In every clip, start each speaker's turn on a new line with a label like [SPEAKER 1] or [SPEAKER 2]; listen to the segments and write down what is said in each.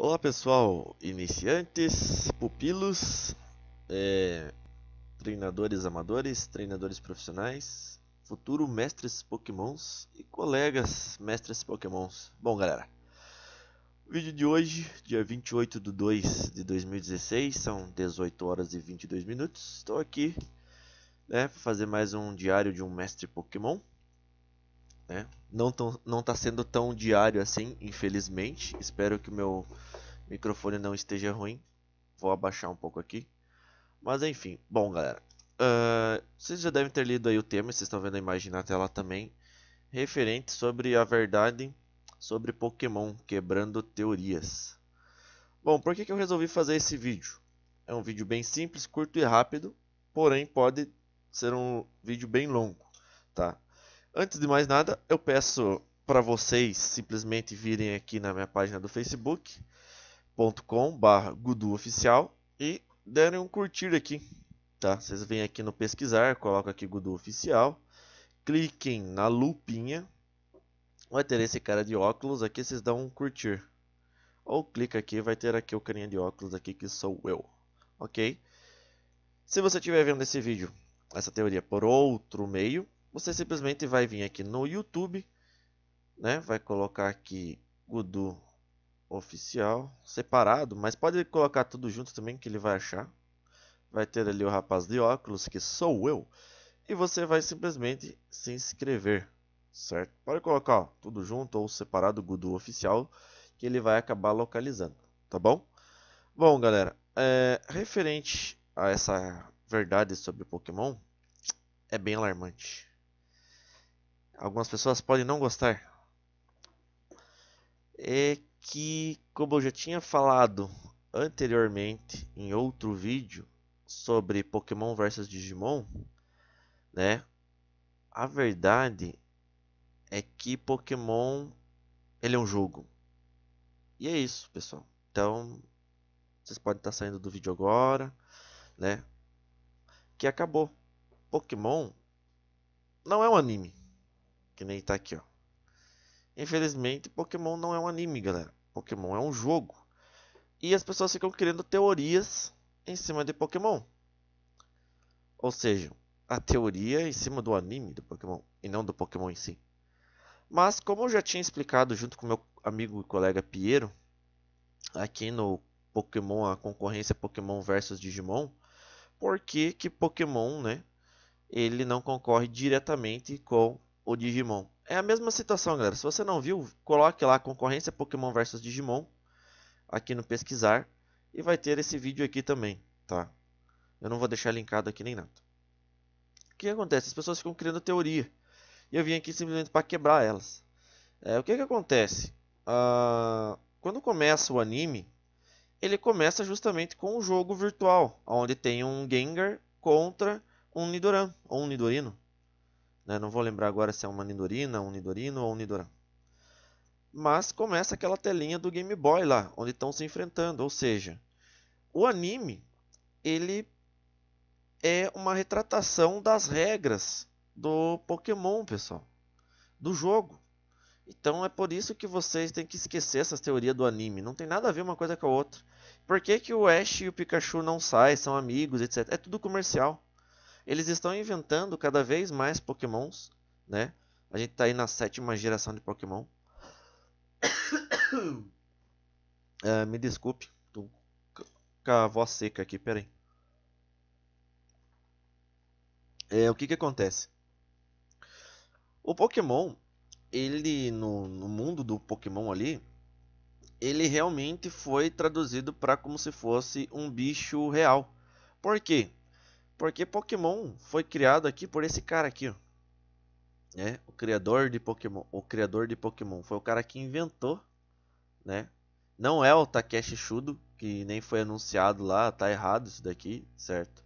[SPEAKER 1] Olá pessoal, iniciantes, pupilos, é, treinadores amadores, treinadores profissionais, futuro mestres pokémons e colegas mestres pokémons. Bom galera, o vídeo de hoje, dia 28 de 2 de 2016, são 18 horas e 22 minutos. Estou aqui né, para fazer mais um diário de um mestre pokémon. Né? Não, tão, não tá sendo tão diário assim, infelizmente. Espero que o meu microfone não esteja ruim. Vou abaixar um pouco aqui. Mas enfim, bom galera. Uh, vocês já devem ter lido aí o tema, vocês estão vendo a imagem na tela também. Referente sobre a verdade sobre Pokémon, quebrando teorias. Bom, por que, que eu resolvi fazer esse vídeo? É um vídeo bem simples, curto e rápido, porém pode ser um vídeo bem longo, tá? Antes de mais nada, eu peço para vocês simplesmente virem aqui na minha página do facebookcom Oficial e derem um curtir aqui, tá? Vocês vêm aqui no pesquisar, colocam aqui Gudu Oficial, cliquem na lupinha, vai ter esse cara de óculos aqui, vocês dão um curtir. Ou clica aqui, vai ter aqui o carinha de óculos aqui que sou eu, ok? Se você estiver vendo esse vídeo, essa teoria por outro meio, você simplesmente vai vir aqui no YouTube, né? Vai colocar aqui Gudu oficial separado, mas pode colocar tudo junto também que ele vai achar. Vai ter ali o rapaz de óculos que sou eu e você vai simplesmente se inscrever, certo? Pode colocar ó, tudo junto ou separado Gudu oficial que ele vai acabar localizando, tá bom? Bom, galera, é, referente a essa verdade sobre Pokémon, é bem alarmante algumas pessoas podem não gostar, é que, como eu já tinha falado anteriormente em outro vídeo sobre Pokémon versus Digimon, né? A verdade é que Pokémon ele é um jogo. E é isso, pessoal. Então, vocês podem estar saindo do vídeo agora, né? Que acabou. Pokémon não é um anime. Que nem tá aqui, ó. Infelizmente, Pokémon não é um anime, galera. Pokémon é um jogo. E as pessoas ficam criando teorias em cima de Pokémon. Ou seja, a teoria em cima do anime do Pokémon e não do Pokémon em si. Mas como eu já tinha explicado junto com meu amigo e colega Piero, aqui no Pokémon, a concorrência Pokémon versus Digimon, por que que Pokémon, né, ele não concorre diretamente com o Digimon. É a mesma situação, galera. Se você não viu, coloque lá concorrência Pokémon versus Digimon aqui no pesquisar e vai ter esse vídeo aqui também, tá? Eu não vou deixar linkado aqui nem nada. O que acontece? As pessoas ficam criando teoria e eu vim aqui simplesmente para quebrar elas. É, o que que acontece? Uh, quando começa o anime, ele começa justamente com um jogo virtual, onde tem um Gengar contra um Nidoran ou um Nidorino. Né? Não vou lembrar agora se é uma Nidorina, um Nidorino ou um Nidoran. Mas começa aquela telinha do Game Boy lá, onde estão se enfrentando. Ou seja, o anime ele é uma retratação das regras do Pokémon, pessoal, do jogo. Então é por isso que vocês têm que esquecer essas teorias do anime. Não tem nada a ver uma coisa com a outra. Por que, que o Ash e o Pikachu não saem, são amigos, etc. É tudo comercial. Eles estão inventando cada vez mais Pokémons, né? A gente está aí na sétima geração de Pokémon. uh, me desculpe, tô com a voz seca aqui, peraí. É, o que que acontece? O Pokémon, ele no, no mundo do Pokémon ali, ele realmente foi traduzido para como se fosse um bicho real. Por quê? Porque Pokémon foi criado aqui por esse cara aqui, ó. Né? O criador de Pokémon, o criador de Pokémon foi o cara que inventou, né? Não é o Takeshi Shudo, que nem foi anunciado lá, tá errado isso daqui, certo?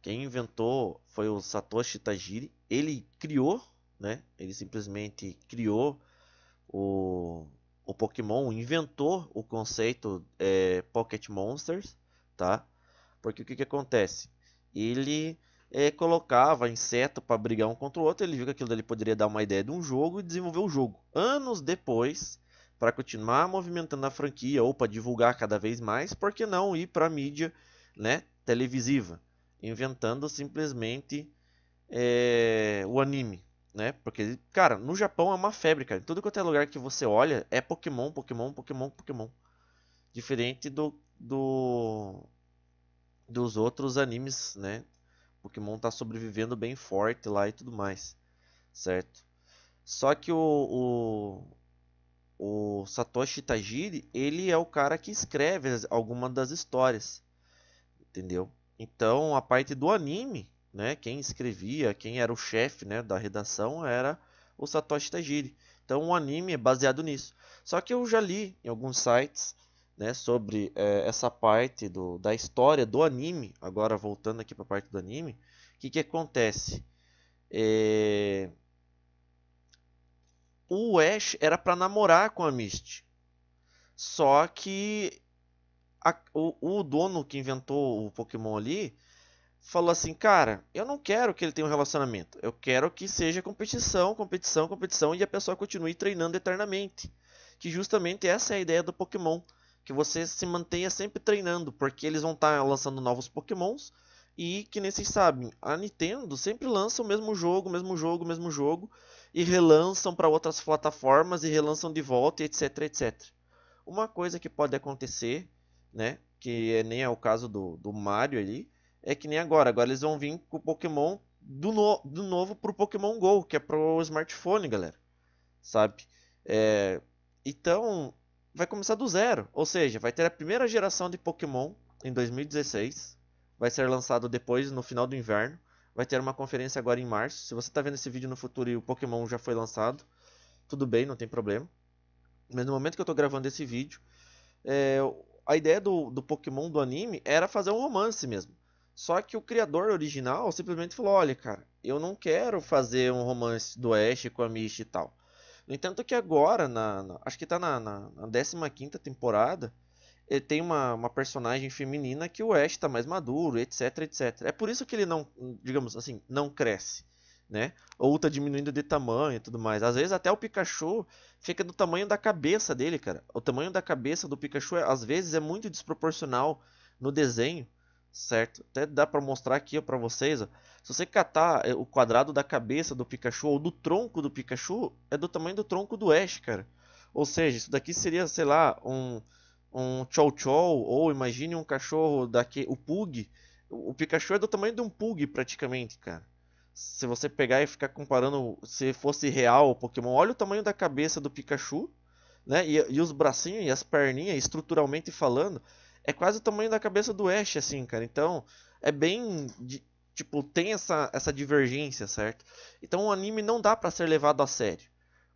[SPEAKER 1] Quem inventou foi o Satoshi Tajiri, ele criou, né? Ele simplesmente criou o, o Pokémon, inventou o conceito é, Pocket Monsters, tá? Porque o que, que acontece? ele é, colocava inseto para brigar um contra o outro, ele viu que aquilo dali poderia dar uma ideia de um jogo e desenvolveu o jogo. Anos depois, para continuar movimentando a franquia ou para divulgar cada vez mais, por que não ir para a mídia né, televisiva? Inventando simplesmente é, o anime. Né? Porque, cara, no Japão é uma febre, cara. Em tudo quanto é lugar que você olha é Pokémon, Pokémon, Pokémon, Pokémon. Diferente do, do dos outros animes, né? Pokémon tá sobrevivendo bem forte lá e tudo mais, certo? Só que o, o, o Satoshi Tajiri, ele é o cara que escreve algumas das histórias, entendeu? Então a parte do anime, né? Quem escrevia, quem era o chefe, né? Da redação era o Satoshi Tajiri. Então o anime é baseado nisso. Só que eu já li em alguns sites né, sobre é, essa parte do, da história do anime, agora voltando aqui para a parte do anime, o que, que acontece? É... O Ash era para namorar com a Misty, só que a, o, o dono que inventou o Pokémon ali falou assim, cara, eu não quero que ele tenha um relacionamento, eu quero que seja competição, competição, competição e a pessoa continue treinando eternamente, que justamente essa é a ideia do Pokémon que você se mantenha sempre treinando, porque eles vão estar tá lançando novos Pokémons. E que nem vocês sabem, a Nintendo sempre lança o mesmo jogo, mesmo jogo, mesmo jogo, e relançam para outras plataformas e relançam de volta, etc, etc. Uma coisa que pode acontecer, né, que é, nem é o caso do, do Mario ali, é que nem agora, agora eles vão vir com o Pokémon do, no, do novo pro Pokémon GO, que é pro smartphone, galera, sabe? É, então, vai começar do zero. Ou seja, vai ter a primeira geração de Pokémon em 2016. Vai ser lançado depois, no final do inverno. Vai ter uma conferência agora em março. Se você está vendo esse vídeo no futuro e o Pokémon já foi lançado, tudo bem, não tem problema. Mas no momento que eu estou gravando esse vídeo, é, a ideia do, do Pokémon do anime era fazer um romance mesmo. Só que o criador original simplesmente falou: olha, cara, eu não quero fazer um romance do Ash com a Mish e tal. No entanto, que agora, na, na acho que está na, na, na 15 temporada, ele eh, tem uma, uma personagem feminina que o Ash está mais maduro, etc, etc. É por isso que ele não, digamos assim, não cresce, né? Ou está diminuindo de tamanho e tudo mais. Às vezes até o Pikachu fica do tamanho da cabeça dele, cara. O tamanho da cabeça do Pikachu às vezes é muito desproporcional no desenho, certo? Até dá para mostrar aqui para vocês, ó. Se você catar eh, o quadrado da cabeça do Pikachu ou do tronco do Pikachu, é do tamanho do tronco do Ash, cara. Ou seja, isso daqui seria, sei lá, um um Chow Chow ou imagine um cachorro daqui, o Pug. O, Pikachu é do tamanho de um Pug praticamente, cara. Se você pegar e ficar comparando, se fosse real o Pokémon, olha o tamanho da cabeça do Pikachu, né? E, e os bracinhos e as perninhas, estruturalmente falando, é quase o tamanho da cabeça do Ash, assim, cara. Então, é bem Tipo, tem essa, essa divergência, certo? Então o anime não dá para ser levado a sério.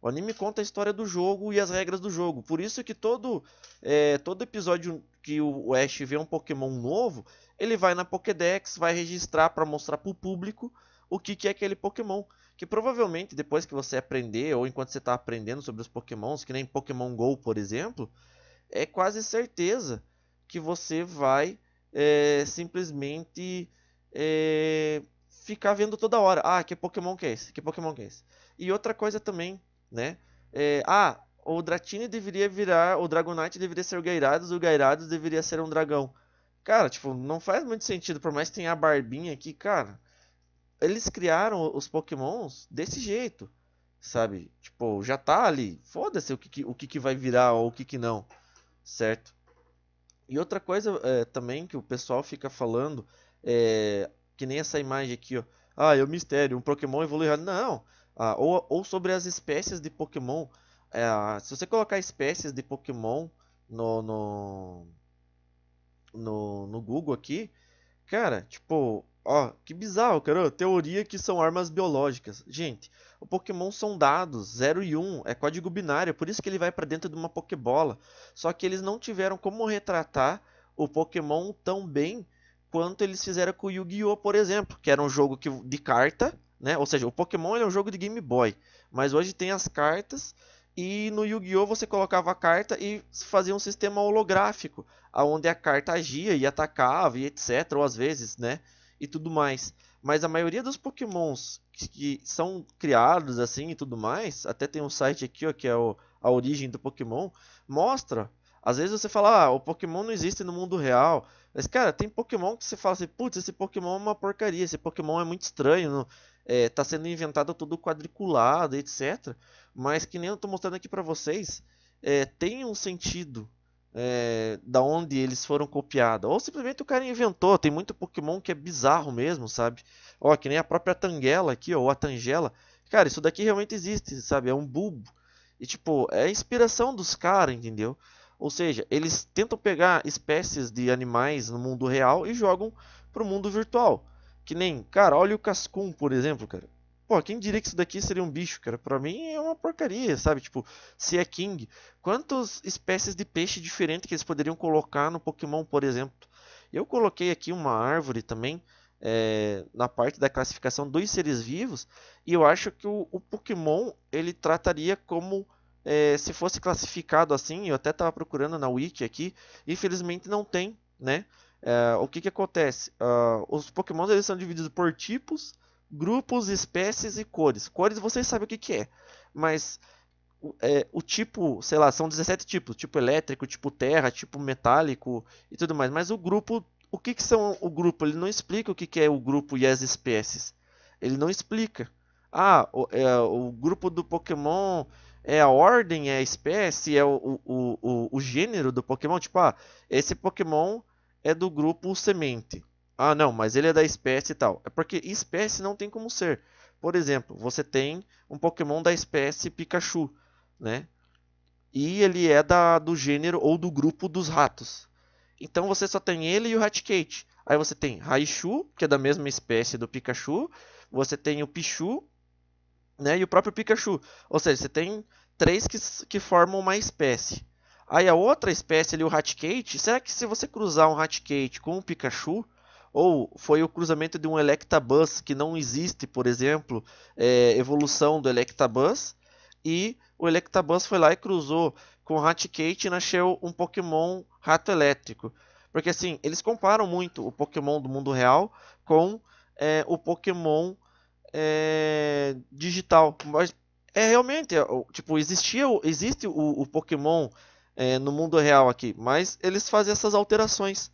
[SPEAKER 1] O anime conta a história do jogo e as regras do jogo. Por isso que todo, é, todo episódio que o Ash vê um Pokémon novo, ele vai na Pokédex, vai registrar para mostrar para o público o que, que é aquele Pokémon. Que provavelmente depois que você aprender, ou enquanto você está aprendendo sobre os Pokémons, que nem Pokémon GO, por exemplo, é quase certeza que você vai é, simplesmente é, ficar vendo toda hora. Ah, que Pokémon que é esse? Que Pokémon que é esse? E outra coisa também, né? É, ah, o Dratini deveria virar. O Dragonite deveria ser o Gairados, o Gairados deveria ser um dragão. Cara, tipo, não faz muito sentido, por mais que tenha a barbinha aqui, cara. Eles criaram os Pokémons desse jeito, sabe? Tipo, já tá ali. Foda-se o, que, que, o que, que vai virar ou o que, que não, certo? E outra coisa é, também que o pessoal fica falando é, que nem essa imagem aqui, ó. Ah, é o um mistério, um Pokémon evoluiu. Não! Ah, ou, ou sobre as espécies de Pokémon. É, se você colocar espécies de Pokémon no, no, no, no Google aqui, cara, tipo, ó, que bizarro, cara. Teoria que são armas biológicas. Gente, o Pokémon são dados, 0 e 1, um, é código binário, por isso que ele vai para dentro de uma Pokébola. Só que eles não tiveram como retratar o Pokémon tão bem quanto eles fizeram com o Yu-Gi-Oh, por exemplo, que era um jogo que, de carta, né? Ou seja, o Pokémon é um jogo de Game Boy, mas hoje tem as cartas e no Yu-Gi-Oh você colocava a carta e fazia um sistema holográfico, aonde a carta agia e atacava e etc, ou às vezes, né, e tudo mais. Mas a maioria dos Pokémons que, que são criados assim e tudo mais, até tem um site aqui, ó, que é o, a origem do Pokémon, mostra. Às vezes você fala, ah, o Pokémon não existe no mundo real, mas, cara, tem Pokémon que você fala assim, putz, esse Pokémon é uma porcaria, esse Pokémon é muito estranho, não, é, tá sendo inventado tudo quadriculado, etc. Mas que nem eu tô mostrando aqui para vocês, é, tem um sentido é, da onde eles foram copiados. Ou simplesmente o cara inventou, tem muito Pokémon que é bizarro mesmo, sabe? Ó, que nem a própria Tangela aqui, ó, ou a Tangela. Cara, isso daqui realmente existe, sabe? É um bulbo. E tipo, é a inspiração dos caras, entendeu? Ou seja, eles tentam pegar espécies de animais no mundo real e jogam para o mundo virtual. Que nem, cara, olha o cascum, por exemplo, cara. Pô, quem diria que isso daqui seria um bicho, cara? Pra mim é uma porcaria, sabe? Tipo, se é King, quantas espécies de peixe diferente que eles poderiam colocar no Pokémon, por exemplo? Eu coloquei aqui uma árvore também, é, na parte da classificação dos seres vivos, e eu acho que o, o Pokémon ele trataria como é, se fosse classificado assim, eu até estava procurando na wiki aqui, infelizmente não tem, né? É, o que que acontece? Uh, os Pokémon eles são divididos por tipos, grupos, espécies e cores. Cores vocês sabem o que que é, mas é, o tipo, sei lá, são 17 tipos, tipo elétrico, tipo terra, tipo metálico e tudo mais. Mas o grupo, o que que são o grupo? Ele não explica o que que é o grupo e as espécies. Ele não explica. Ah, o, é, o grupo do Pokémon é a ordem, é a espécie, é o, o, o, o gênero do Pokémon. Tipo, ah, esse Pokémon é do grupo semente. Ah, não, mas ele é da espécie e tal. É porque espécie não tem como ser. Por exemplo, você tem um Pokémon da espécie Pikachu, né? E ele é da, do gênero ou do grupo dos ratos. Então você só tem ele e o Raticate. Aí você tem Raichu, que é da mesma espécie do Pikachu. Você tem o Pichu, né? E o próprio Pikachu. Ou seja, você tem três que, que formam uma espécie. Aí a outra espécie ali, o Raticate, será que se você cruzar um Raticate com um Pikachu, ou foi o cruzamento de um Electabuzz, que não existe, por exemplo, é, evolução do Electabuzz, e o Electabuzz foi lá e cruzou com o Raticate e nasceu um Pokémon rato elétrico. Porque assim, eles comparam muito o Pokémon do mundo real com é, o Pokémon é, digital. Mas é realmente, tipo, existia, existe o, o Pokémon é, no mundo real aqui, mas eles fazem essas alterações.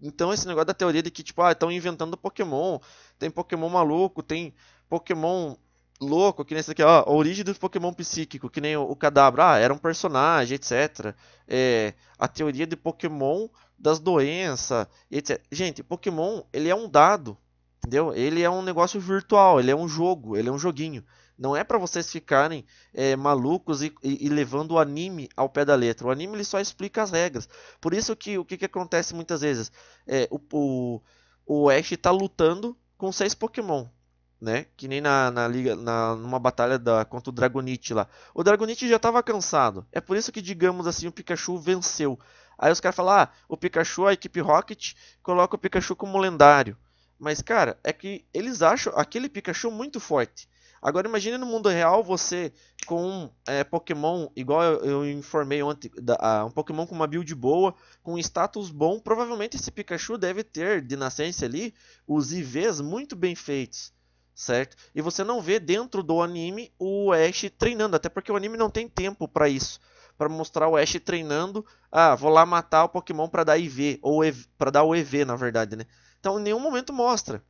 [SPEAKER 1] Então esse negócio da teoria de que, tipo, ah, estão inventando Pokémon, tem Pokémon maluco, tem Pokémon louco, que nem esse aqui, ó, a origem do Pokémon psíquico, que nem o, o Cadabra, ah, era um personagem, etc. É, a teoria de Pokémon das doenças, etc. Gente, Pokémon, ele é um dado, Entendeu? Ele é um negócio virtual, ele é um jogo, ele é um joguinho. Não é para vocês ficarem é, malucos e, e, e, levando o anime ao pé da letra. O anime ele só explica as regras. Por isso que o que, que acontece muitas vezes? É, o, o, o Ash está lutando com seis Pokémon. Né? Que nem na, na liga, na, numa batalha da, contra o Dragonite lá. O Dragonite já estava cansado. É por isso que, digamos assim, o Pikachu venceu. Aí os caras falam: ah, o Pikachu, a equipe Rocket, coloca o Pikachu como lendário. Mas, cara, é que eles acham aquele Pikachu é muito forte. Agora imagine no mundo real você com um é, Pokémon, igual eu, eu informei ontem, da, a, um Pokémon com uma build boa, com status bom, provavelmente esse Pikachu deve ter de nascença ali os IVs muito bem feitos, certo? E você não vê dentro do anime o Ash treinando, até porque o anime não tem tempo para isso, para mostrar o Ash treinando, ah, vou lá matar o Pokémon para dar IV ou para dar o EV, na verdade, né? Então, em nenhum momento mostra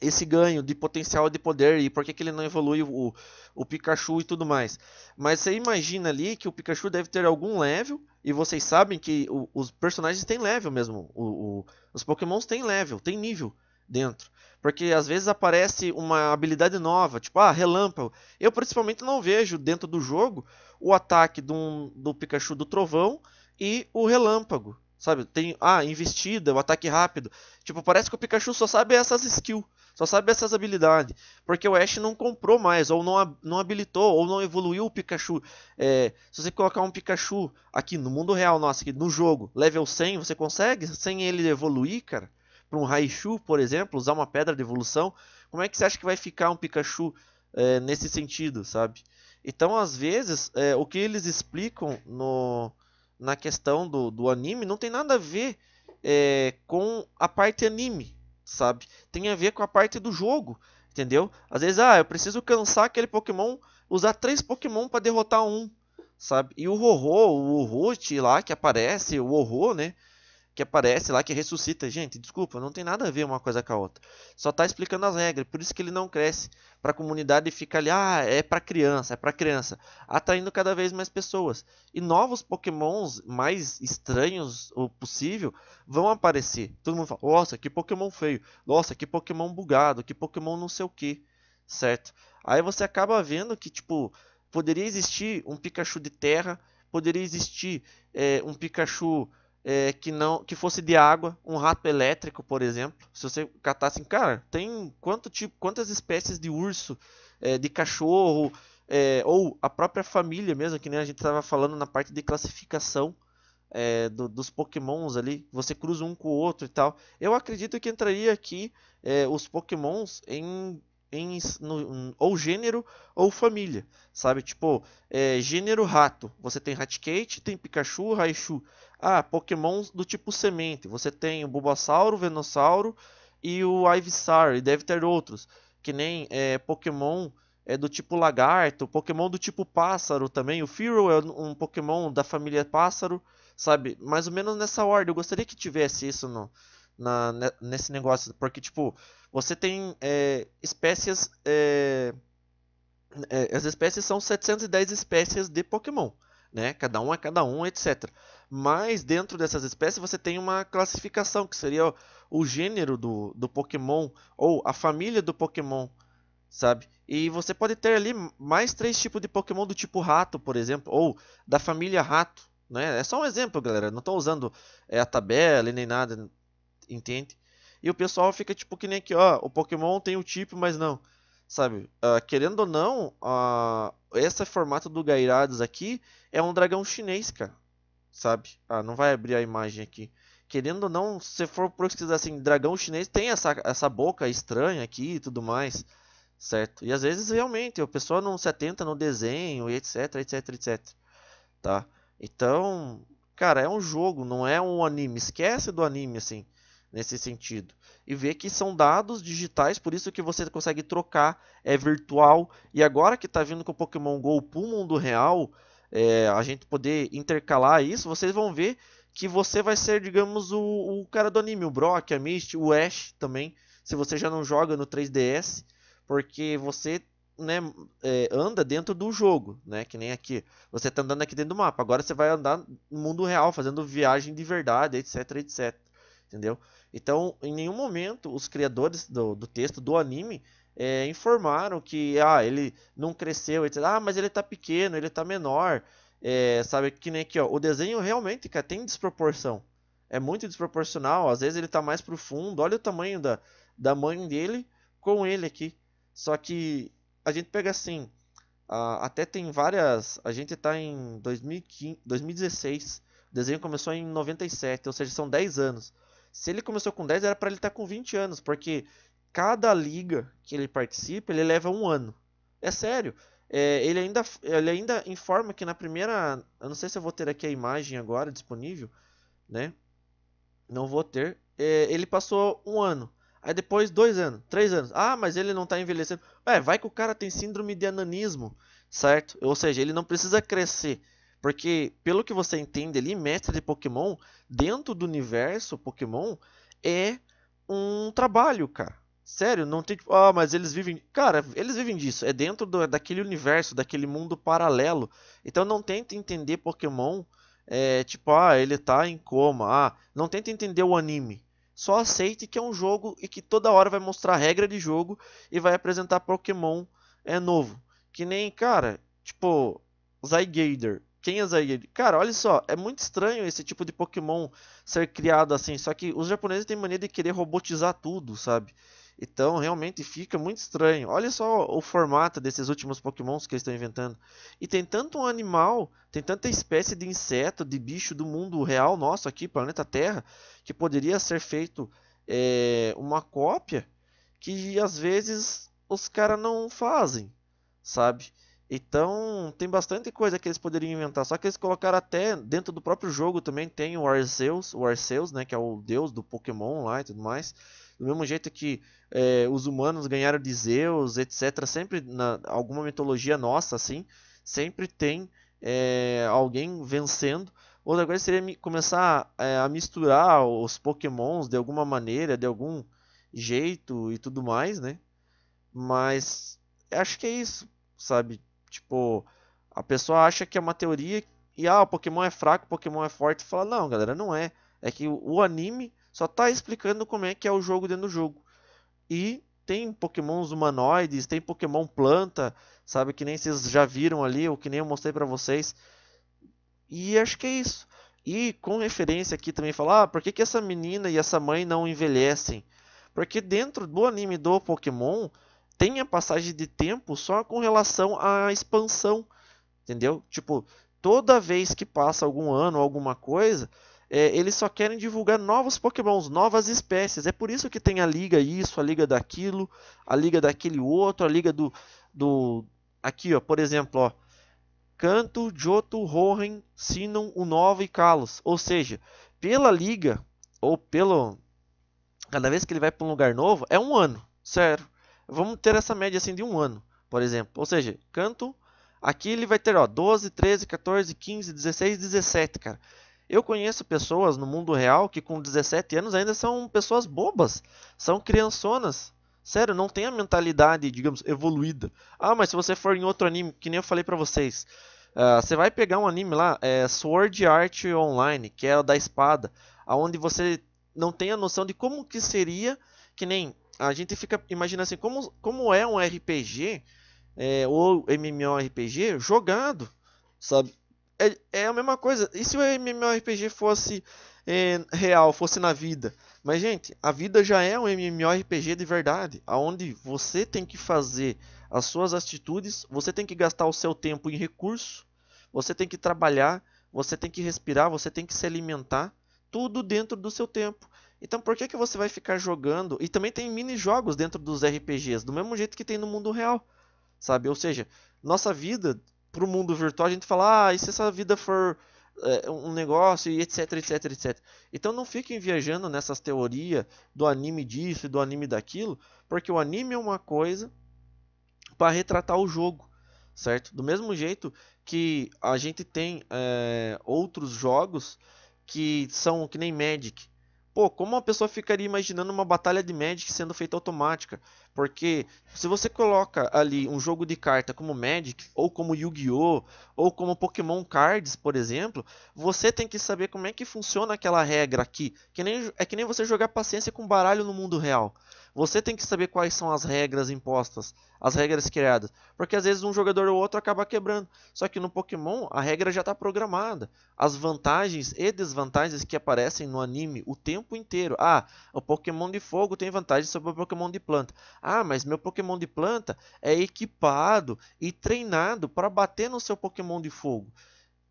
[SPEAKER 1] esse ganho de potencial de poder e por que, que ele não evolui o, o Pikachu e tudo mais. Mas você imagina ali que o Pikachu deve ter algum level, e vocês sabem que o, os personagens têm level mesmo. O, o, os pokémons têm level, tem nível dentro. Porque às vezes aparece uma habilidade nova, tipo, ah, relâmpago. Eu principalmente não vejo dentro do jogo o ataque do Pikachu do Trovão e o relâmpago. Sabe? Tem, ah, investida, o ataque rápido. Tipo, parece que o Pikachu só sabe essas skills. Só sabe essas habilidades. Porque o Ash não comprou mais, ou não, não habilitou, ou não evoluiu o Pikachu. É, se você colocar um Pikachu aqui no mundo real, nossa, aqui no jogo, level 100, você consegue? Sem ele evoluir, cara? Para um Raichu, por exemplo, usar uma pedra de evolução. Como é que você acha que vai ficar um Pikachu é, nesse sentido, sabe? Então, às vezes, é, o que eles explicam no, na questão do, do anime não tem nada a ver é, com a parte anime, sabe? Tem a ver com a parte do jogo, entendeu? Às vezes, ah, eu preciso cansar aquele Pokémon, usar três Pokémon para derrotar um, sabe? E o Rorô, o Root lá que aparece, o Rorô, né? que aparece lá, que ressuscita. Gente, desculpa, não tem nada a ver uma coisa com a outra. Só está explicando as regras, por isso que ele não cresce. Para a comunidade fica ali, ah, é para criança, é para criança. Atraindo cada vez mais pessoas. E novos pokémons mais estranhos, o possível, vão aparecer. Todo mundo fala, nossa, que pokémon feio. Nossa, que pokémon bugado, que pokémon não sei o que. Certo? Aí você acaba vendo que, tipo, poderia existir um Pikachu de terra, poderia existir é, um Pikachu é, que não que fosse de água, um rato elétrico, por exemplo. Se você catasse, assim, cara, tem quanto tipo, quantas espécies de urso, é, de cachorro, é, ou a própria família mesmo, que nem a gente estava falando na parte de classificação é, do, dos pokémons ali, você cruza um com o outro e tal. Eu acredito que entraria aqui é, os pokémons em em no, ou gênero ou família, sabe? Tipo, é, gênero rato, você tem Raticate, tem Pikachu, Raichu. Ah, Pokémon do tipo semente, você tem o Bulbasauro, o Venossauro e o Ivysaur, e deve ter outros, que nem é, Pokémon é do tipo lagarto, Pokémon do tipo pássaro também, o Firo é um Pokémon da família pássaro, sabe? Mais ou menos nessa ordem, eu gostaria que tivesse isso no, na, nesse negócio. Porque, tipo, você tem é, espécies. É, é as espécies são 710 espécies de Pokémon, né? Cada um é cada um, etc. Mas dentro dessas espécies você tem uma classificação que seria o, gênero do, do Pokémon ou a família do Pokémon, sabe? E você pode ter ali mais três tipos de Pokémon do tipo rato, por exemplo, ou da família rato. Né? É só um exemplo, galera. Não estou usando é, a tabela nem nada entende? E o pessoal fica tipo que nem aqui, ó, o Pokémon tem o tipo, mas não. Sabe? Uh, querendo ou não, uh, esse formato do Gairados aqui é um dragão chinês, cara. Sabe? Ah, não vai abrir a imagem aqui. Querendo ou não, se for pesquisar assim, dragão chinês tem essa, essa boca estranha aqui e tudo mais. Certo? E às vezes realmente o pessoal não se atenta no desenho e etc, etc, etc. Tá? Então, cara, é um jogo, não é um anime. Esquece do anime, assim nesse sentido. E ver que são dados digitais, por isso que você consegue trocar, é virtual. E agora que está vindo com o Pokémon GO para o mundo real, é, a gente poder intercalar isso, vocês vão ver que você vai ser, digamos, o, o cara do anime, o Brock, a Mist, o Ash também, se você já não joga no 3DS, porque você né, é, anda dentro do jogo, né? Que nem aqui. Você está andando aqui dentro do mapa. Agora você vai andar no mundo real, fazendo viagem de verdade, etc, etc entendeu? Então, em nenhum momento os criadores do, do texto do anime é, informaram que ah, ele não cresceu, etc. Ah, mas ele está pequeno, ele está menor. É, sabe, que nem aqui, ó, o desenho realmente cara, tem desproporção. É muito desproporcional, às vezes ele está mais profundo. Olha o tamanho da, da mãe dele com ele aqui. Só que a gente pega assim, até tem várias. A gente está em 2015, 2016. O desenho começou em 97, ou seja, são 10 anos. Se ele começou com 10, era para ele estar tá com 20 anos, porque cada liga que ele participa, ele leva um ano. É sério. É, ele, ainda, ele ainda informa que na primeira. Eu não sei se eu vou ter aqui a imagem agora disponível, né? Não vou ter. É, ele passou um ano. Aí depois dois anos, três anos. Ah, mas ele não tá envelhecendo. É, vai que o cara tem síndrome de ananismo, certo? Ou seja, ele não precisa crescer. Porque, pelo que você entende ali, mestre de Pokémon, dentro do universo Pokémon, é um trabalho, cara. Sério, não tem. Ah, mas eles vivem. Cara, eles vivem disso. É dentro do, daquele universo, daquele mundo paralelo. Então não tenta entender Pokémon. É, tipo, ah, ele tá em coma. Ah, não tenta entender o anime. Só aceite que é um jogo e que toda hora vai mostrar regra de jogo e vai apresentar Pokémon é novo. Que nem, cara, tipo, Zygader quem é aí, Cara, olha só, é muito estranho esse tipo de Pokémon ser criado assim, só que os japoneses têm mania de querer robotizar tudo, sabe? Então, realmente fica muito estranho. Olha só o formato desses últimos pokémons que eles estão inventando. E tem tanto um animal, tem tanta espécie de inseto, de bicho do mundo real nosso aqui, planeta Terra, que poderia ser feito é, uma cópia, que às vezes os caras não fazem, sabe? Então, tem bastante coisa que eles poderiam inventar. Só que eles colocaram até dentro do próprio jogo também tem o Arceus, o Arceus, né, que é o deus do Pokémon lá e tudo mais. Do mesmo jeito que é, os humanos ganharam de Zeus, etc. Sempre na alguma mitologia nossa, assim, sempre tem é, alguém vencendo. Outra coisa seria começar é, a misturar os Pokémons de alguma maneira, de algum jeito e tudo mais, né? Mas acho que é isso, sabe? Tipo, a pessoa acha que é uma teoria e ah, o Pokémon é fraco, o Pokémon é forte. Fala, não, galera, não é. É que o anime só tá explicando como é que é o jogo dentro do jogo. E tem Pokémons humanoides, tem Pokémon planta, sabe? Que nem vocês já viram ali, ou que nem eu mostrei para vocês. E acho que é isso. E com referência aqui também falar, ah, por que, que essa menina e essa mãe não envelhecem? Porque dentro do anime do Pokémon, tem a passagem de tempo só com relação à expansão, entendeu? Tipo, toda vez que passa algum ano, alguma coisa, é, eles só querem divulgar novos pokémons, novas espécies. É por isso que tem a liga isso, a liga daquilo, a liga daquele outro, a liga do... do... Aqui, ó, por exemplo, ó. Canto, joto Rohan, Sinon, novo e Kalos. Ou seja, pela liga, ou pelo... Cada vez que ele vai para um lugar novo, é um ano, certo? vamos ter essa média assim de um ano, por exemplo. Ou seja, canto, aqui ele vai ter ó, 12, 13, 14, 15, 16, 17, cara. Eu conheço pessoas no mundo real que com 17 anos ainda são pessoas bobas, são criançonas. Sério, não tem a mentalidade, digamos, evoluída. Ah, mas se você for em outro anime, que nem eu falei pra vocês, uh, você vai pegar um anime lá, é Sword Art Online, que é o da espada, aonde você não tem a noção de como que seria, que nem a gente fica imaginando assim, como, como é um RPG é, ou MMORPG jogado, sabe? É, é, a mesma coisa. E se o MMORPG fosse é, real, fosse na vida? Mas, gente, a vida já é um MMORPG de verdade, aonde você tem que fazer as suas atitudes, você tem que gastar o seu tempo em recurso, você tem que trabalhar, você tem que respirar, você tem que se alimentar, tudo dentro do seu tempo. Então por que, que você vai ficar jogando? E também tem mini-jogos dentro dos RPGs, do mesmo jeito que tem no mundo real, sabe? Ou seja, nossa vida pro mundo virtual, a gente fala, ah, e se essa vida for é, um negócio e etc, etc, etc. Então não fiquem viajando nessas teorias do anime disso e do anime daquilo, porque o anime é uma coisa para retratar o jogo, certo? Do mesmo jeito que a gente tem é, outros jogos que são que nem Magic, Pô, como uma pessoa ficaria imaginando uma batalha de Magic sendo feita automática? Porque se você coloca ali um jogo de carta como Magic, ou como Yu-Gi-Oh!, ou como Pokémon Cards, por exemplo, você tem que saber como é que funciona aquela regra aqui. Que nem, é que nem você jogar paciência com baralho no mundo real. Você tem que saber quais são as regras impostas, as regras criadas. Porque às vezes um jogador ou outro acaba quebrando. Só que no Pokémon a regra já está programada. As vantagens e desvantagens que aparecem no anime o tempo inteiro. Ah, o Pokémon de fogo tem vantagem sobre o Pokémon de planta. Ah, mas meu Pokémon de planta é equipado e treinado para bater no seu Pokémon de fogo.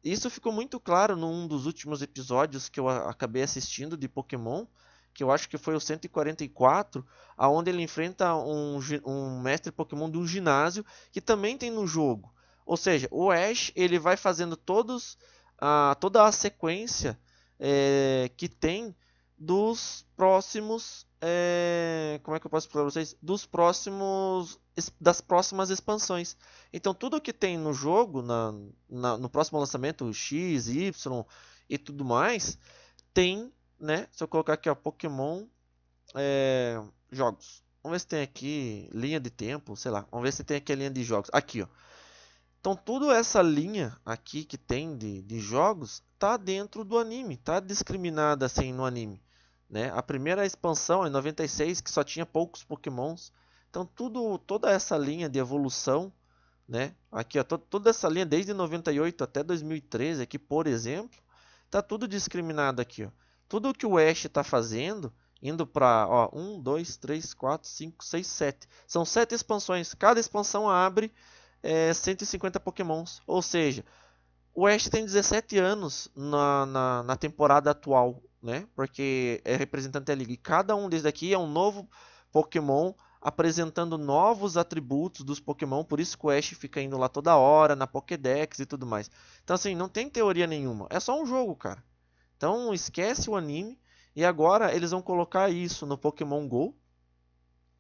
[SPEAKER 1] Isso ficou muito claro num dos últimos episódios que eu acabei assistindo de Pokémon, que eu acho que foi o 144, aonde ele enfrenta um, um mestre Pokémon de um ginásio que também tem no jogo. Ou seja, o Ash ele vai fazendo todos a, ah, toda a sequência é, que tem dos próximos. É, como é que eu posso explicar pra vocês? Dos próximos. Das próximas expansões. Então, tudo que tem no jogo, na, na, no próximo lançamento, X, Y e tudo mais, tem, né? Se eu colocar aqui, ó, Pokémon é, Jogos. Vamos ver se tem aqui linha de tempo, sei lá. Vamos ver se tem aqui a linha de jogos. Aqui, ó. Então, toda essa linha aqui que tem de, de jogos tá dentro do anime, tá discriminada assim no anime. Né? A primeira expansão é em 96 que só tinha poucos Pokémons. Então tudo, toda essa linha de evolução, né? Aqui ó, to toda essa linha desde 98 até 2013, aqui por exemplo, tá tudo discriminado aqui ó. Tudo que o Ash está fazendo, indo para ó, 1, 2, 3, 4, 5, 6, 7. São 7 expansões. Cada expansão abre é, 150 pokémons. Ou seja, o Ash tem 17 anos na, na, na temporada atual né? Porque é representante da liga. E cada um desses daqui é um novo Pokémon apresentando novos atributos dos Pokémon, por isso que o Ash fica indo lá toda hora, na Pokédex e tudo mais. Então assim, não tem teoria nenhuma, é só um jogo, cara. Então esquece o anime e agora eles vão colocar isso no Pokémon GO,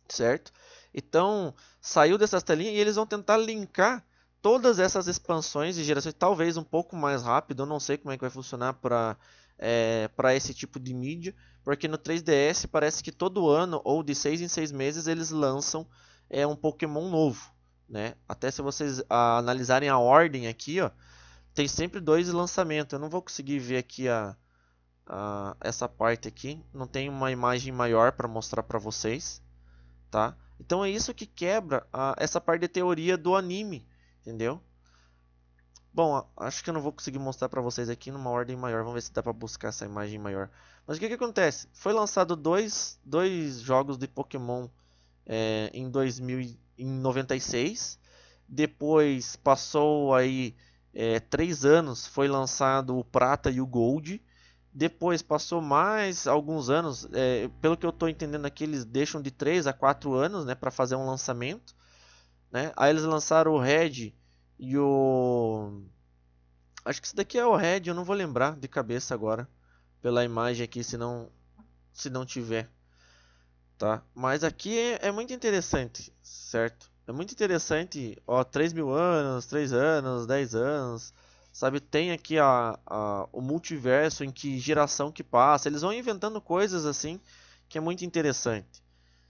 [SPEAKER 1] certo? Então saiu dessas telinhas e eles vão tentar linkar todas essas expansões de gerações, talvez um pouco mais rápido, eu não sei como é que vai funcionar para é, para esse tipo de mídia, porque no 3DS parece que todo ano ou de seis em seis meses eles lançam é, um Pokémon novo. Né? Até se vocês a, analisarem a ordem aqui, ó, tem sempre dois lançamentos. Eu não vou conseguir ver aqui a, a essa parte aqui, não tem uma imagem maior para mostrar para vocês, tá? Então é isso que quebra a, essa parte de teoria do anime, entendeu? Bom, acho que eu não vou conseguir mostrar para vocês aqui numa ordem maior. Vamos ver se dá para buscar essa imagem maior. Mas o que, que acontece? Foi lançado dois, dois jogos de Pokémon é, em 2096. Depois passou aí é, três anos, foi lançado o Prata e o Gold. Depois passou mais alguns anos, é, pelo que eu estou entendendo aqui, eles deixam de 3 a 4 anos né, para fazer um lançamento. Né? Aí eles lançaram o Red e o. Acho que esse daqui é o Red, eu não vou lembrar de cabeça agora. Pela imagem aqui, se não, se não tiver. Tá? Mas aqui é, é muito interessante, certo? É muito interessante, ó, 3 mil anos, 3 anos, 10 anos, sabe? Tem aqui a, a, o multiverso em que geração que passa, eles vão inventando coisas assim que é muito interessante,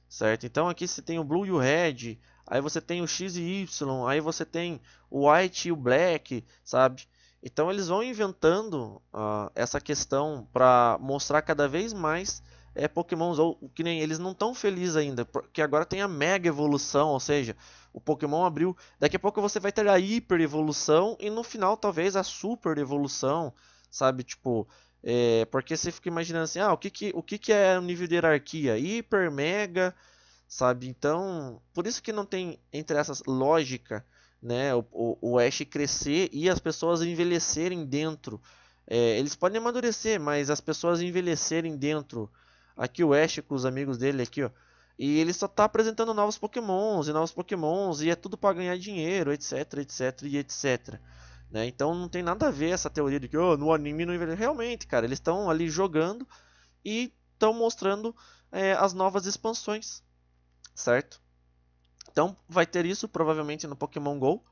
[SPEAKER 1] certo? Então aqui você tem o Blue e o Red, aí você tem o X e Y, aí você tem o white e o black, sabe? Então eles vão inventando uh, essa questão para mostrar cada vez mais é, Pokémons ou que nem eles não estão felizes ainda, porque agora tem a mega evolução, ou seja, o Pokémon abriu, daqui a pouco você vai ter a hiper evolução e no final talvez a super evolução, sabe, tipo, é, porque você fica imaginando assim, ah, o que que o que que é o nível de hierarquia? Hiper, mega, sabe? Então, por isso que não tem entre essas lógica, né? O, o, o Ash crescer e as pessoas envelhecerem dentro. É, eles podem amadurecer, mas as pessoas envelhecerem dentro. Aqui o Ash com os amigos dele aqui, ó. E ele só tá apresentando novos pokémons e novos pokémons e é tudo para ganhar dinheiro, etc, etc e etc. Né? Então não tem nada a ver essa teoria de que oh, no anime não envelhece. Realmente, cara, eles estão ali jogando e estão mostrando é, as novas expansões certo? Então vai ter isso provavelmente no Pokémon GO.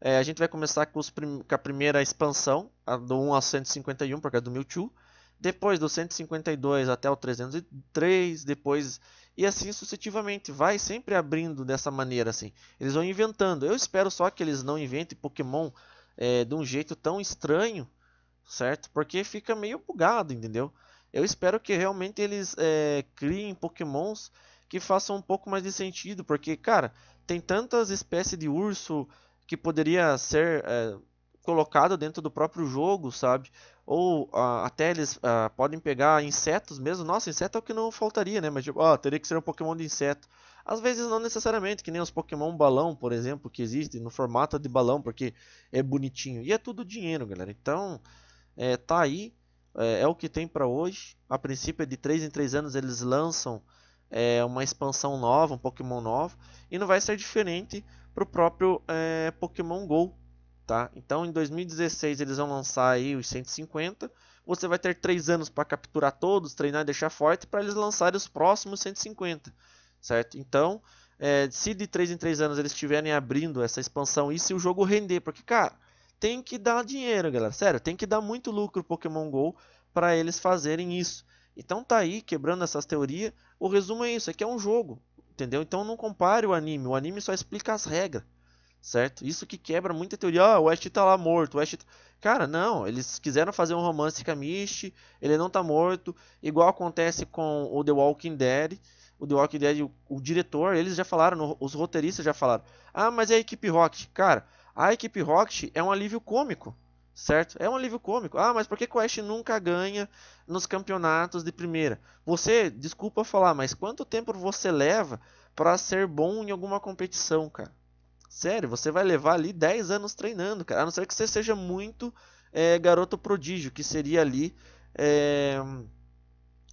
[SPEAKER 1] É, a gente vai começar com, prim com a primeira expansão, a do 1 ao 151, por causa do Mewtwo. Depois do 152 até o 303, depois e assim sucessivamente. Vai sempre abrindo dessa maneira assim. Eles vão inventando. Eu espero só que eles não inventem Pokémon é, de um jeito tão estranho, certo? Porque fica meio bugado, entendeu? Eu espero que realmente eles é, criem Pokémons que façam um pouco mais de sentido, porque, cara, tem tantas espécies de urso que poderia ser é, colocado dentro do próprio jogo, sabe? Ou ah, até eles ah, podem pegar insetos mesmo. Nossa, inseto é o que não faltaria, né? Mas tipo, ah, teria que ser um Pokémon de inseto. Às vezes não necessariamente, que nem os Pokémon balão, por exemplo, que existem no formato de balão, porque é bonitinho. E é tudo dinheiro, galera. Então, é, tá aí. É, é o que tem para hoje. A princípio, é de 3 em 3 anos eles lançam é, uma expansão nova, um Pokémon novo, e não vai ser diferente para o próprio é, Pokémon GO. Tá? Então em 2016 eles vão lançar aí os 150, você vai ter três anos para capturar todos, treinar e deixar forte para eles lançarem os próximos 150, certo? Então, é, se de três em três anos eles estiverem abrindo essa expansão e se o jogo render, porque, cara, tem que dar dinheiro, galera, sério, tem que dar muito lucro Pokémon GO para eles fazerem isso. Então tá aí, quebrando essas teorias. O resumo é isso, aqui é um jogo, entendeu? Então não compare o anime, o anime só explica as regras, certo? Isso que quebra muita teoria, ah, o Ash tá lá morto, o Ash... Tá... Cara, não, eles quiseram fazer um romance com a Misty, ele não tá morto, igual acontece com o The Walking Dead, o The Walking Dead, o, o diretor, eles já falaram, no, os roteiristas já falaram, ah, mas é a equipe Rocket, cara, a equipe Rocket é um alívio cômico, certo? É um alívio cômico. Ah, mas por que o Ash nunca ganha nos campeonatos de primeira? Você, desculpa falar, mas quanto tempo você leva para ser bom em alguma competição, cara? Sério, você vai levar ali 10 anos treinando, cara. A não ser que você seja muito é, garoto prodígio, que seria ali é,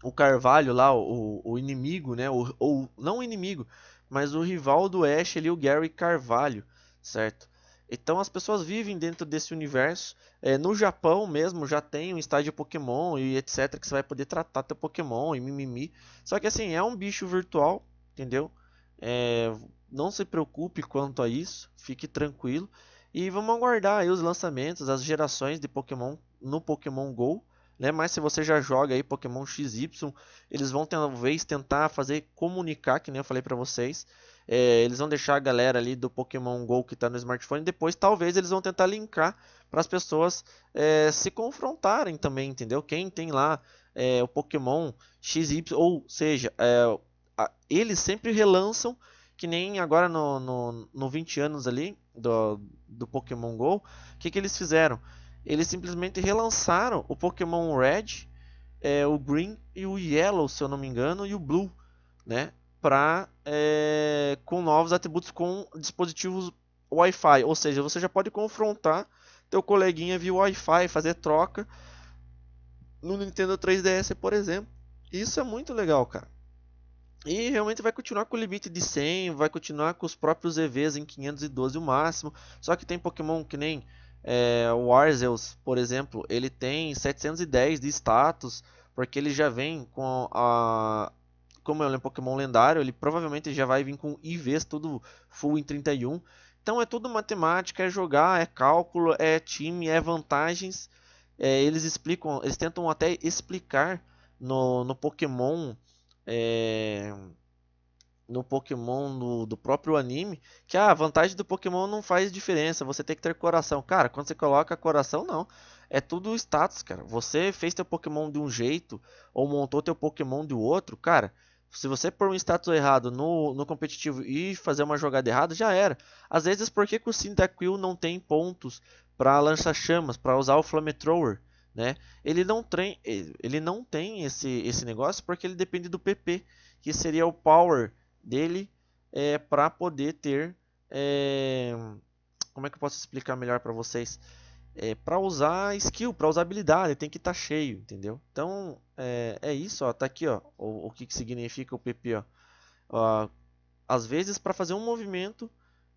[SPEAKER 1] o Carvalho lá, o, o inimigo, né? ou não o inimigo, mas o rival do Ash ali, o Gary Carvalho, certo? Então as pessoas vivem dentro desse universo. É, no Japão mesmo já tem um estádio Pokémon e etc. que você vai poder tratar teu Pokémon e mimimi. Só que assim, é um bicho virtual, entendeu? É, não se preocupe quanto a isso, fique tranquilo. E vamos aguardar os lançamentos, as gerações de Pokémon no Pokémon GO. Né? Mas se você já joga aí Pokémon XY, eles vão talvez tentar fazer comunicar, que nem eu falei para vocês. É, eles vão deixar a galera ali do Pokémon Go que está no smartphone. Depois, talvez eles vão tentar linkar para as pessoas é, se confrontarem também, entendeu? Quem tem lá é, o Pokémon XY, ou seja, é, a, eles sempre relançam que nem agora no, no, no 20 anos ali do, do Pokémon GO, o que, que eles fizeram? eles simplesmente relançaram o Pokémon Red, é, o Green e o Yellow, se eu não me engano, e o Blue, né? Pra, é, com novos atributos com dispositivos Wi-Fi, ou seja, você já pode confrontar teu coleguinha via Wi-Fi, fazer troca no Nintendo 3DS, por exemplo. Isso é muito legal, cara. E realmente vai continuar com o limite de 100, vai continuar com os próprios EVs em 512 o máximo. Só que tem Pokémon que nem é, o Arceus, por exemplo, ele tem 710 de status, porque ele já vem com a... Como é um Pokémon lendário, ele provavelmente já vai vir com IVs tudo full em 31. Então é tudo matemática, é jogar, é cálculo, é time, é vantagens. É, eles explicam, eles tentam até explicar no, no Pokémon... É no Pokémon do, do, próprio anime que ah, a vantagem do Pokémon não faz diferença, você tem que ter coração. Cara, quando você coloca coração, não. É tudo status, cara. Você fez teu Pokémon de um jeito ou montou teu Pokémon do outro, cara. Se você pôr um status errado no, no competitivo e fazer uma jogada errada, já era. Às vezes, por que, que o Cyndaquil não tem pontos para lançar chamas para usar o Flamethrower? Né? Ele, não tem, ele não tem esse, esse negócio porque ele depende do PP, que seria o Power dele é, para poder ter. É, como é que eu posso explicar melhor para vocês? É, para usar skill, para usar habilidade, tem que estar tá cheio, entendeu? Então é, é, isso, ó, tá aqui ó, o, o que, que significa o PP. Ó. ó às vezes, para fazer um movimento,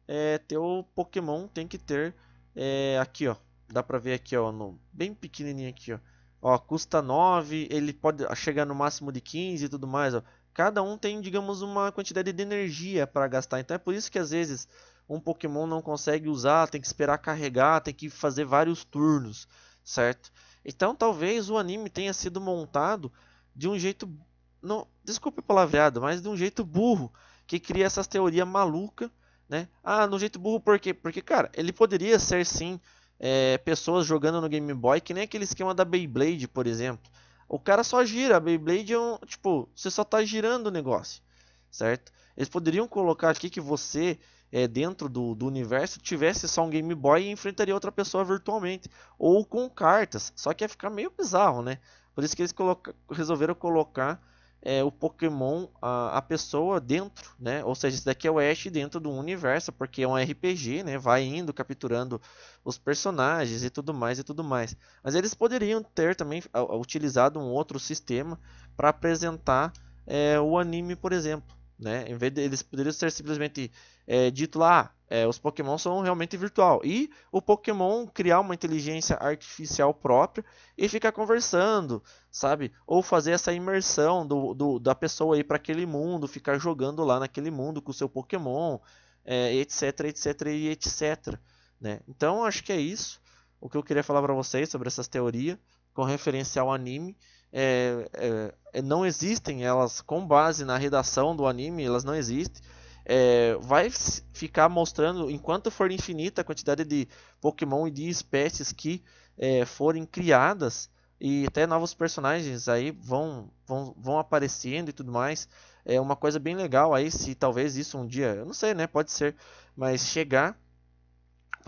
[SPEAKER 1] é, teu Pokémon tem que ter é, aqui ó. Dá pra ver aqui ó, no, bem pequenininho aqui ó. ó. Custa 9, ele pode chegar no máximo de 15 e tudo mais ó cada um tem, digamos, uma quantidade de energia para gastar. Então é por isso que às vezes um Pokémon não consegue usar, tem que esperar carregar, tem que fazer vários turnos, certo? Então talvez o anime tenha sido montado de um jeito não, desculpe o palavreado, mas de um jeito burro, que cria essas teorias malucas né? Ah, no jeito burro por quê? Porque, cara, ele poderia ser sim é, pessoas jogando no Game Boy, que nem aquele esquema da Beyblade, por exemplo. O cara só gira, a Beyblade é um, tipo, você só tá girando o negócio, certo? Eles poderiam colocar aqui que você é, dentro do, do, universo tivesse só um Game Boy e enfrentaria outra pessoa virtualmente ou com cartas. Só que ia ficar meio bizarro, né? Por isso que eles coloca... resolveram colocar é, o Pokémon, a, a, pessoa dentro, né? Ou seja, esse daqui é o Ash dentro do universo, porque é um RPG, né? Vai indo, capturando os personagens e tudo mais e tudo mais. Mas eles poderiam ter também utilizado um outro sistema para apresentar é, o anime, por exemplo. Né? Em vez de, eles poderiam ter simplesmente é, dito lá, ah, é, os Pokémon são realmente virtual e o Pokémon criar uma inteligência artificial própria e ficar conversando, sabe? Ou fazer essa imersão do, do da pessoa aí para aquele mundo, ficar jogando lá naquele mundo com o seu Pokémon, é, etc, etc e etc. Né? Então acho que é isso o que eu queria falar para vocês sobre essas teorias com referência ao anime. É, é, é, não existem elas com base na redação do anime, elas não existem. É, vai ficar mostrando, enquanto for infinita a quantidade de Pokémon e de espécies que é, forem criadas, e até novos personagens aí vão, vão, vão aparecendo e tudo mais. É uma coisa bem legal aí, se talvez isso um dia, eu não sei, né? Pode ser, mas chegar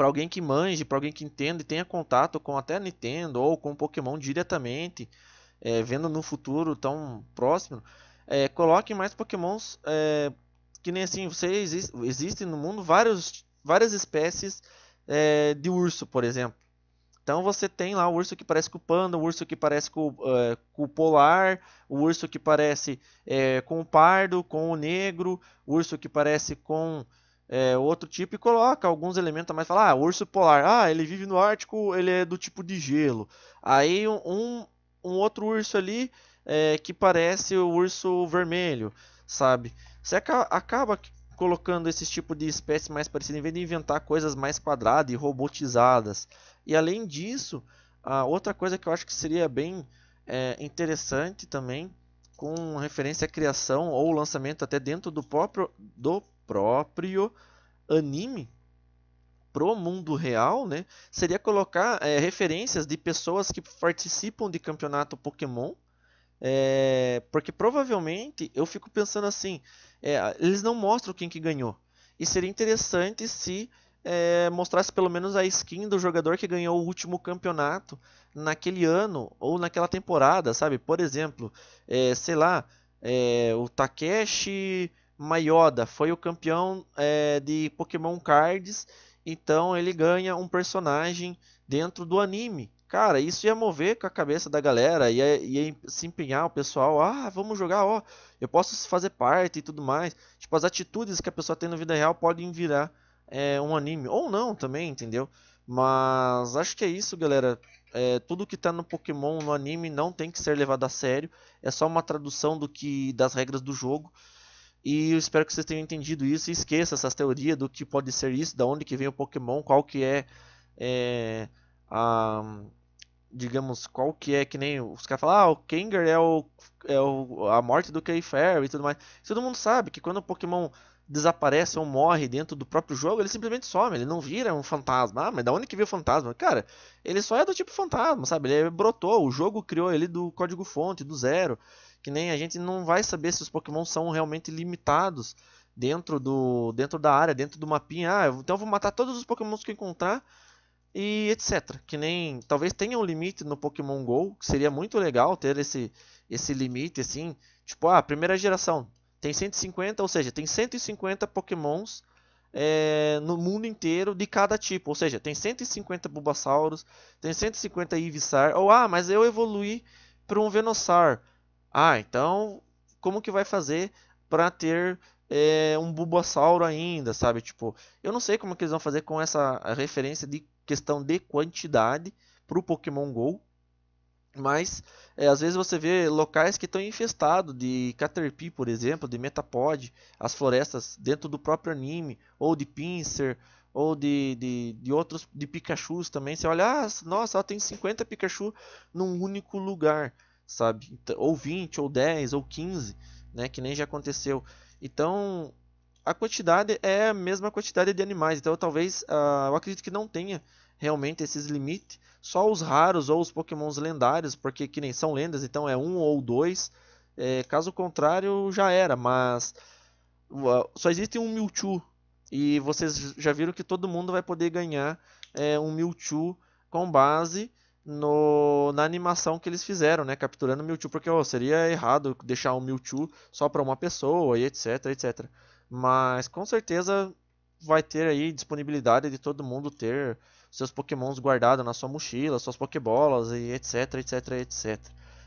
[SPEAKER 1] para alguém que manje, para alguém que entenda e tenha contato com até Nintendo ou com Pokémon diretamente, é, vendo no futuro tão próximo, é, eh, coloque mais Pokémons é, que nem assim, você exi existem no mundo vários, várias espécies de urso, por exemplo. Então você tem lá o urso que parece com o panda, o urso que parece com, com o polar, o urso que parece com o pardo, com o negro, o urso que parece com é, outro tipo e coloca alguns elementos a mais. Fala, ah, urso polar. Ah, ele vive no Ártico, ele é do tipo de gelo. Aí um, um outro urso ali é, que parece o urso vermelho, sabe? Você acaba, acaba colocando esses tipo de espécie mais parecida em vez de inventar coisas mais quadradas e robotizadas. E além disso, a outra coisa que eu acho que seria bem é, interessante também, com referência à criação ou lançamento até dentro do próprio do próprio anime pro mundo real, né? Seria colocar é, referências de pessoas que participam de campeonato Pokémon, é, porque provavelmente eu fico pensando assim, é, eles não mostram quem que ganhou. E seria interessante se mostrasse pelo menos a skin do jogador que ganhou o último campeonato naquele ano ou naquela temporada, sabe? Por exemplo, sei lá, o Takeshi Mayoda foi o campeão é, de Pokémon Cards, então ele ganha um personagem dentro do anime. Cara, isso ia mover com a cabeça da galera, ia, ia se empenhar o pessoal, ah, vamos jogar, ó, eu posso fazer parte e tudo mais. Tipo, as atitudes que a pessoa tem na vida real podem virar é, um anime, ou não também, entendeu? Mas acho que é isso, galera. É, tudo que tá no Pokémon, no anime, não tem que ser levado a sério. É só uma tradução do que das regras do jogo. E eu espero que vocês tenham entendido isso e esqueça essas teorias do que pode ser isso, da onde que vem o Pokémon, qual que é, é a, digamos, qual que é que nem os caras falam, ah, o Kanger é, o, é o, a morte do Kayfair e tudo mais. Todo mundo sabe que quando o Pokémon desaparece ou morre dentro do próprio jogo, ele simplesmente some, ele não vira um fantasma. Ah, mas da onde que veio o fantasma? Cara, ele só é do tipo fantasma, sabe? Ele brotou, o jogo criou ele do código fonte, do zero que nem a gente não vai saber se os Pokémon são realmente limitados dentro do dentro da área, dentro do mapinha. Ah, então eu vou matar todos os Pokémons que encontrar e etc. Que nem talvez tenha um limite no Pokémon Go, que seria muito legal ter esse esse limite assim, tipo, ah, primeira geração tem 150, ou seja, tem 150 Pokémons é, no mundo inteiro de cada tipo. Ou seja, tem 150 Bulbasauros, tem 150 Ivysaur, Ou, ah, mas eu evoluí para um Venossaur. Ah, então como que vai fazer para ter é, um Bulbasauro ainda, sabe? Tipo, eu não sei como que eles vão fazer com essa referência de questão de quantidade para o Pokémon Go, mas é, às vezes você vê locais que estão infestados de Caterpie, por exemplo, de Metapod, as florestas dentro do próprio anime, ou de Pinsir, ou de, de, de outros, de Pikachus também. Você olha, ah, nossa, ela tem 50 Pikachu num único lugar sabe? Então, ou 20, ou 10, ou 15, né? Que nem já aconteceu. Então, a quantidade é a mesma quantidade de animais. Então, talvez, uh, eu acredito que não tenha realmente esses limites. Só os raros ou os pokémons lendários, porque que nem são lendas, então é um ou dois. É, caso contrário, já era, mas uh, só existe um Mewtwo. E vocês já viram que todo mundo vai poder ganhar é, um Mewtwo com base no, na animação que eles fizeram, né? Capturando o Mewtwo, porque oh, seria errado deixar o Mewtwo só para uma pessoa e etc, etc. Mas com certeza vai ter aí disponibilidade de todo mundo ter seus pokémons guardados na sua mochila, suas pokébolas e etc, etc, etc.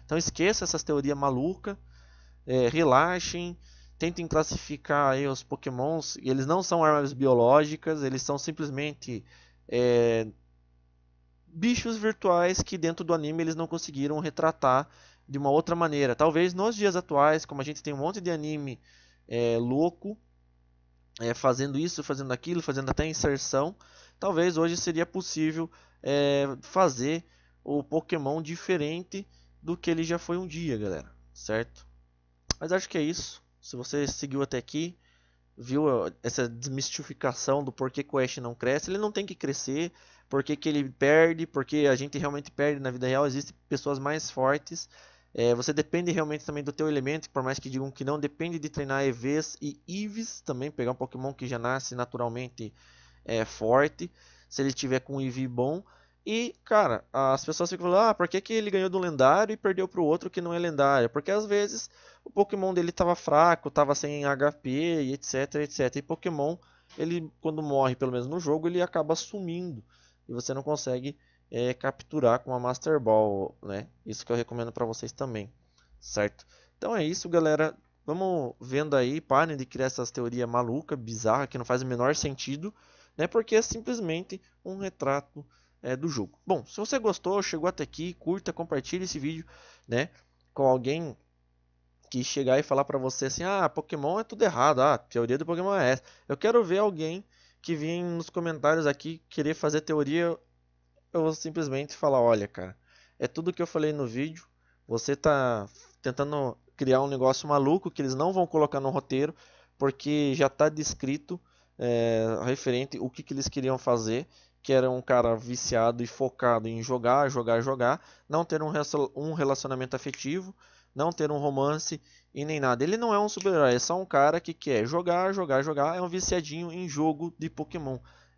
[SPEAKER 1] Então esqueça essas teorias malucas, é, relaxem, tentem classificar aí os pokémons. Eles não são armas biológicas, eles são simplesmente... É, bichos virtuais que dentro do anime eles não conseguiram retratar de uma outra maneira. Talvez nos dias atuais, como a gente tem um monte de anime é, louco, é, fazendo isso, fazendo aquilo, fazendo até inserção, talvez hoje seria possível é, fazer o Pokémon diferente do que ele já foi um dia, galera, certo? Mas acho que é isso. Se você seguiu até aqui, viu essa desmistificação do porquê que o Ash não cresce, ele não tem que crescer, por que, que ele perde, porque a gente realmente perde na vida real, existem pessoas mais fortes. É, você depende realmente também do teu elemento, por mais que digam que não, depende de treinar EVs e IVs também, pegar um Pokémon que já nasce naturalmente é, forte, se ele tiver com um EV bom. E, cara, as pessoas ficam falando, ah, por que, que ele ganhou do lendário e perdeu para o outro que não é lendário? Porque às vezes o Pokémon dele estava fraco, estava sem HP e etc, etc. E Pokémon, ele quando morre, pelo menos no jogo, ele acaba sumindo e você não consegue é, capturar com a Master Ball, né? Isso que eu recomendo para vocês também, certo? Então é isso, galera. Vamos vendo aí, parem de criar essas teorias malucas bizarras que não faz o menor sentido, né? Porque é simplesmente um retrato é, do jogo. Bom, se você gostou, chegou até aqui, curta, compartilhe esse vídeo, né? Com alguém que chegar e falar para você assim, ah, Pokémon é tudo errado, ah, a teoria do Pokémon é essa. Eu quero ver alguém que vêm nos comentários aqui querer fazer teoria, eu vou simplesmente falar, olha, cara, é tudo que eu falei no vídeo, você tá tentando criar um negócio maluco que eles não vão colocar no roteiro, porque já está descrito é, referente o que, que eles queriam fazer, que era um cara viciado e focado em jogar, jogar, jogar, não ter um relacionamento afetivo, não ter um romance e nem nada. Ele não é um super-herói, é só um cara que quer jogar, jogar, jogar. É um viciadinho em jogo de Pokémon.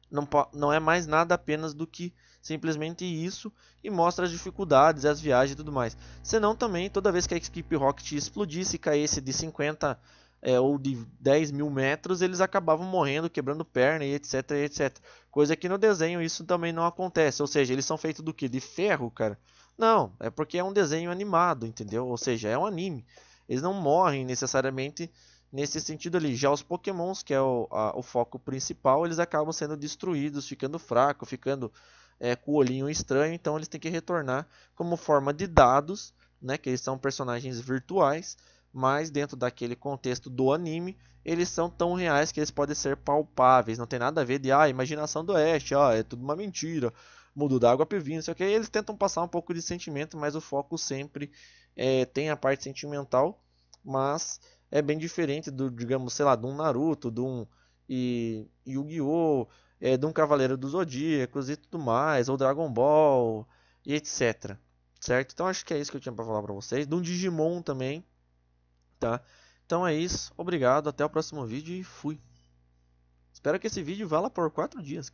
[SPEAKER 1] Não, não é mais nada apenas do que simplesmente isso e mostra as dificuldades, as viagens e tudo mais. Senão também, toda vez que a equipe Rocket explodisse e caísse de 50 é, ou de 10 mil metros, eles acabavam morrendo, quebrando perna e etc, etc. Coisa que no desenho isso também não acontece. Ou seja, eles são feitos do que? De ferro, cara. Não, é porque é um desenho animado, entendeu? Ou seja, é um anime. Eles não morrem necessariamente nesse sentido ali. Já os pokémons, que é o, a, o foco principal, eles acabam sendo destruídos, ficando fracos, ficando é, com o olhinho estranho. Então eles têm que retornar como forma de dados, né? Que eles são personagens virtuais, mas dentro daquele contexto do anime, eles são tão reais que eles podem ser palpáveis. Não tem nada a ver de, ah, imaginação do Oeste, ah, é tudo uma mentira mudo da água não sei o que. Eles tentam passar um pouco de sentimento, mas o foco sempre é, tem a parte sentimental, mas é bem diferente do, digamos, sei lá, de um Naruto, de um Yu-Gi-Oh! É, de um Cavaleiro dos Zodíacos e tudo mais, ou Dragon Ball e etc. Certo? Então acho que é isso que eu tinha para falar para vocês. De um Digimon também, tá? Então é isso, obrigado, até o próximo vídeo e fui. Espero que esse vídeo vá lá por 4 dias.